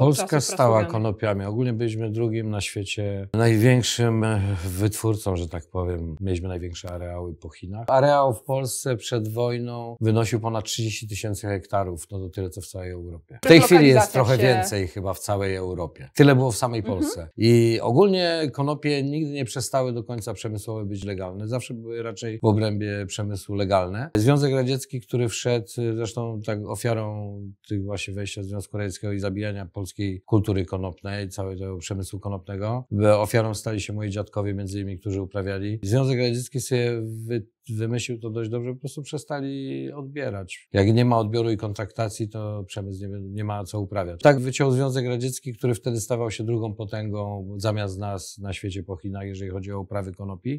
Polska stała konopiami. Ogólnie byliśmy drugim na świecie największym wytwórcą, że tak powiem. Mieliśmy największe areały po Chinach. Areał w Polsce przed wojną wynosił ponad 30 tysięcy hektarów, no to tyle co w całej Europie. W tej chwili jest trochę się... więcej chyba w całej Europie. Tyle było w samej mhm. Polsce. Mhm. I ogólnie konopie nigdy nie przestały do końca przemysłowe być legalne. Zawsze były raczej w obrębie przemysłu legalne. Związek Radziecki, który wszedł, zresztą tak ofiarą tych właśnie wejścia Związku Radzieckiego i zabijania Polski polskiej kultury konopnej, całego przemysłu konopnego. Ofiarą stali się moi dziadkowie, między innymi, którzy uprawiali. Związek Radziecki sobie wy, wymyślił to dość dobrze, po prostu przestali odbierać. Jak nie ma odbioru i kontraktacji, to przemysł nie, nie ma co uprawiać. Tak wyciął Związek Radziecki, który wtedy stawał się drugą potęgą zamiast nas na świecie po Chinach, jeżeli chodzi o uprawy konopi.